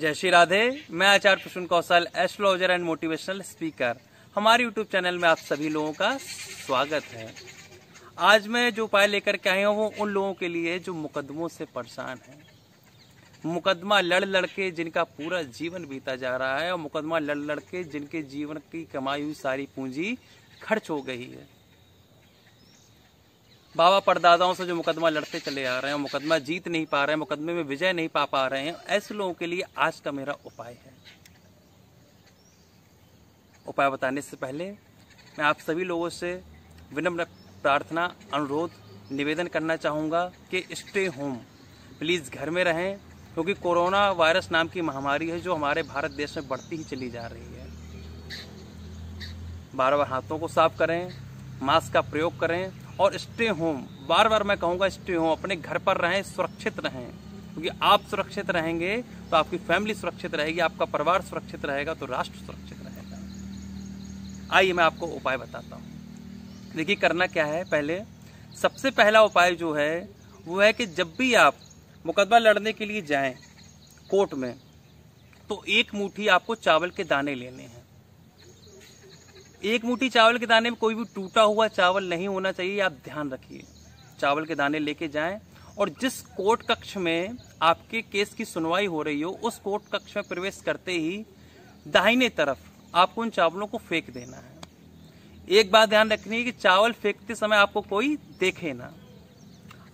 जय श्री राधे मैं Acharya Prasoon Kaushal astrologer and motivational speaker हमारे यूट्यूब चैनल में आप सभी लोगों का स्वागत है आज मैं जो उपाय लेकर के आया हूँ उन लोगों के लिए जो मुकदमों से परेशान हैं मुकदमा लड़ लड़के जिनका पूरा जीवन बीता जा रहा है और मुकदमा लड़ लड़के जिनके जीवन की कमाई हुई सारी पूंजी खर्च हो गई है बाबा परदादाओं से जो मुकदमा लड़ते चले आ रहे हैं मुकदमा जीत नहीं पा रहे हैं मुकदमे में विजय नहीं पा पा रहे हैं ऐसे लोगों के लिए आज का मेरा उपाय है उपाय बताने से पहले मैं आप सभी लोगों से विनम्र प्रार्थना अनुरोध निवेदन करना चाहूँगा कि स्टे होम प्लीज़ घर में रहें क्योंकि कोरोना वायरस नाम की महामारी है जो हमारे भारत देश में बढ़ती ही चली जा रही है बार बार हाथों को साफ करें मास्क का प्रयोग करें और स्टे होम बार बार मैं कहूँगा स्टे होम अपने घर पर रहें सुरक्षित रहें क्योंकि आप सुरक्षित रहेंगे तो आपकी फैमिली सुरक्षित रहेगी आपका परिवार सुरक्षित रहेगा तो राष्ट्र सुरक्षित रहेगा आइए मैं आपको उपाय बताता हूँ देखिए करना क्या है पहले सबसे पहला उपाय जो है वो है कि जब भी आप मुकदमा लड़ने के लिए जाएं कोर्ट में तो एक मुट्ठी आपको चावल के दाने लेने हैं एक मुठी चावल के दाने में कोई भी टूटा हुआ चावल नहीं होना चाहिए आप ध्यान रखिए चावल के दाने लेके जाएं और जिस कोर्ट कक्ष में आपके केस की सुनवाई हो रही हो उस कोर्ट कक्ष में प्रवेश करते ही दाहिने तरफ आपको उन चावलों को फेंक देना है एक बात ध्यान रखनी है कि चावल फेंकते समय आपको कोई देखे ना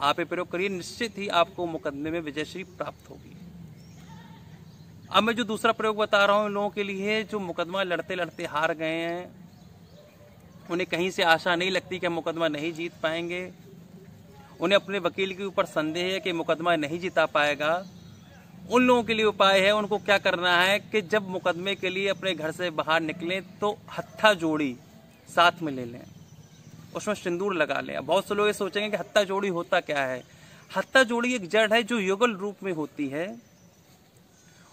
आप ये प्रयोग करिए निश्चित ही आपको मुकदमे में विजयश्री प्राप्त होगी अब मैं जो दूसरा प्रयोग बता रहा हूँ इन लोगों के लिए जो मुकदमा लड़ते लड़ते हार गए हैं उन्हें कहीं से आशा नहीं लगती कि हम मुकदमा नहीं जीत पाएंगे उन्हें अपने वकील के ऊपर संदेह है कि मुकदमा नहीं जीता पाएगा उन लोगों के लिए उपाय है उनको क्या करना है कि जब मुकदमे के लिए अपने घर से बाहर निकलें तो हत्था जोड़ी साथ में ले लें उसमें सिंदूर लगा लें बहुत से लोग ये सोचेंगे कि हत्ता जोड़ी होता क्या है हत्ता जोड़ी एक जड़ है जो युगल रूप में होती है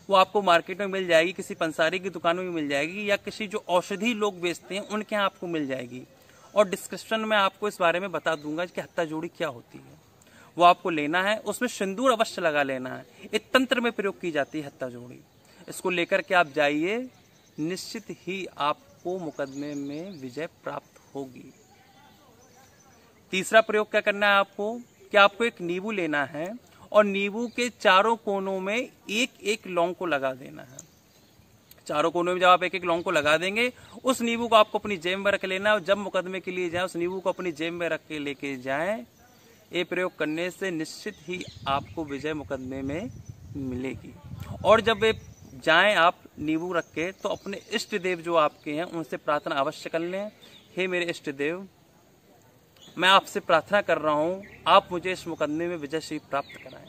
वो आपको मार्केट में मिल जाएगी किसी पंसारी की दुकान में मिल जाएगी या किसी जो औषधि लोग बेचते हैं उनके यहाँ आपको मिल जाएगी और डिस्क्रिप्शन में आपको इस बारे में बता दूंगा कि हत्ता जोड़ी क्या होती है वो आपको लेना है उसमें सिंदूर अवश्य लगा लेना है एक तंत्र में प्रयोग की जाती है हत्ता जोड़ी इसको लेकर के आप जाइए निश्चित ही आपको मुकदमे में विजय प्राप्त होगी तीसरा प्रयोग क्या करना है आपको कि आपको एक नींबू लेना है और नींबू के चारों कोनों में एक एक लौंग को लगा देना है चारों कोनों में जब आप एक एक लौंग को लगा देंगे उस नींबू को आपको अपनी जेब में रख लेना है और जब मुकदमे के लिए जाएं उस नींबू को अपनी जेब में रख के लेके जाएं ये प्रयोग करने से निश्चित ही आपको विजय मुकदमे में मिलेगी और जब वे जाएं आप नींबू रख के तो अपने इष्ट देव जो आपके हैं उनसे प्रार्थना अवश्य कर लें हे मेरे इष्ट देव मैं आपसे प्रार्थना कर रहा हूँ आप मुझे इस मुकदमे में विजय श्री प्राप्त कराएं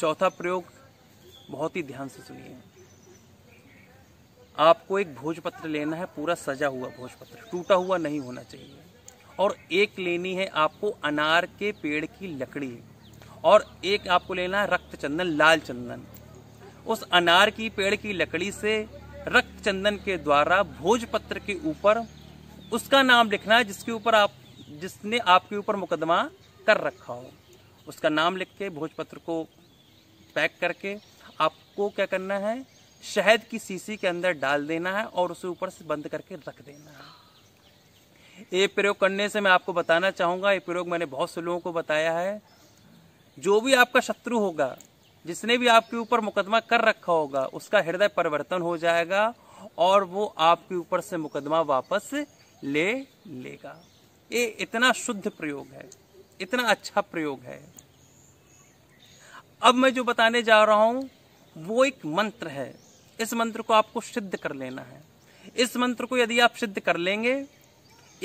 चौथा प्रयोग बहुत ही ध्यान से सुनिए आपको एक भोजपत्र लेना है पूरा सजा हुआ भोजपत्र टूटा हुआ नहीं होना चाहिए और एक लेनी है आपको अनार के पेड़ की लकड़ी और एक आपको लेना है रक्त चंदन लाल चंदन उस अनार की पेड़ की लकड़ी से रक्त चंदन के द्वारा भोजपत्र के ऊपर उसका नाम लिखना है जिसके ऊपर आप जिसने आपके ऊपर मुकदमा कर रखा हो उसका नाम लिख के भोजपत्र को पैक करके आपको क्या करना है शहद की सीसी के अंदर डाल देना है और उसे ऊपर से बंद करके रख देना है ये प्रयोग करने से मैं आपको बताना चाहूँगा ये प्रयोग मैंने बहुत से लोगों को बताया है जो भी आपका शत्रु होगा जिसने भी आपके ऊपर मुकदमा कर रखा होगा उसका हृदय परिवर्तन हो जाएगा और वो आपके ऊपर से मुकदमा वापस ले लेगा ये इतना शुद्ध प्रयोग है इतना अच्छा प्रयोग है अब मैं जो बताने जा रहा हूं वो एक मंत्र है इस मंत्र को आपको सिद्ध कर लेना है इस मंत्र को यदि आप सिद्ध कर लेंगे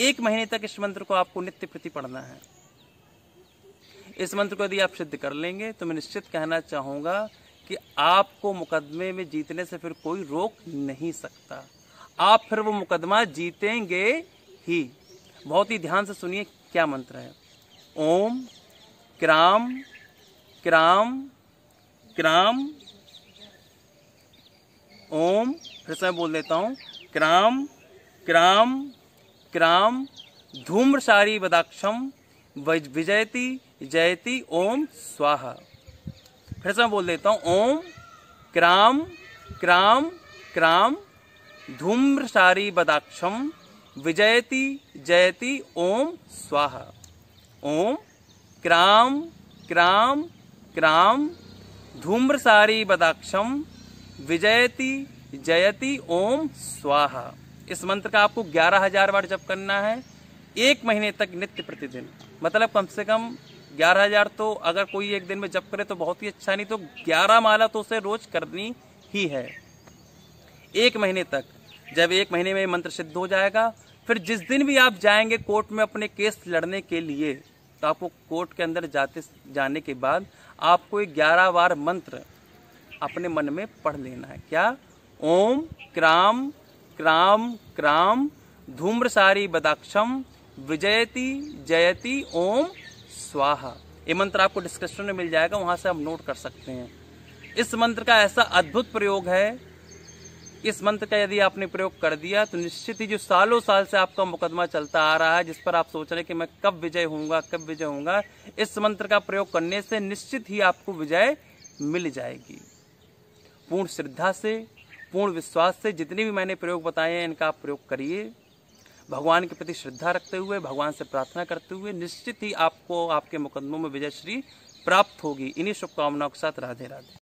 एक महीने तक इस मंत्र को आपको नित्य प्रति पढ़ना है इस मंत्र को यदि आप सिद्ध कर लेंगे तो मैं निश्चित कहना चाहूंगा कि आपको मुकदमे में जीतने से फिर कोई रोक नहीं सकता आप फिर वो मुकदमा जीतेंगे ही बहुत ही ध्यान से सुनिए क्या मंत्र है ओम क्राम क्राम क्राम ओम फिर से बोल देता हूँ क्राम क्राम क्राम धूम्रशारी बदाक्षम विजयती जयती ओम स्वाहा फिर से बोल देता हूँ ओम क्राम क्राम क्राम धूम्रशारी बदाक्षम विजयति जयति ओम स्वाहा ओम क्राम क्राम क्राम धूम्रसारी बदाक्षम विजयति जयति ओम स्वाहा इस मंत्र का आपको ग्यारह हजार बार जप करना है एक महीने तक नित्य प्रतिदिन मतलब कम से कम ग्यारह हजार तो अगर कोई एक दिन में जप करे तो बहुत ही अच्छा नहीं तो ग्यारह माला तो उसे रोज करनी ही है एक महीने तक जब एक महीने में मंत्र सिद्ध हो जाएगा फिर जिस दिन भी आप जाएंगे कोर्ट में अपने केस लड़ने के लिए तो आपको कोर्ट के अंदर जाते जाने के बाद आपको एक ग्यारह बार मंत्र अपने मन में पढ़ लेना है क्या ओम क्राम क्राम क्राम धूम्रसारी बदाक्षम विजयती जयती ओम स्वाहा ये मंत्र आपको डिस्क्रिप्शन में मिल जाएगा वहाँ से आप नोट कर सकते हैं इस मंत्र का ऐसा अद्भुत प्रयोग है इस मंत्र का यदि आपने प्रयोग कर दिया तो निश्चित ही जो सालों साल से आपका मुकदमा चलता आ रहा है जिस पर आप सोच रहे कि मैं कब विजय होऊंगा कब विजय होऊंगा इस मंत्र का प्रयोग करने से निश्चित ही आपको विजय मिल जाएगी पूर्ण श्रद्धा से पूर्ण विश्वास से जितने भी मैंने प्रयोग बताए हैं इनका आप प्रयोग करिए भगवान के प्रति श्रद्धा रखते हुए भगवान से प्रार्थना करते हुए निश्चित ही आपको आपके मुकदमों में विजयश्री प्राप्त होगी इन्हीं शुभकामनाओं के साथ राधे राधे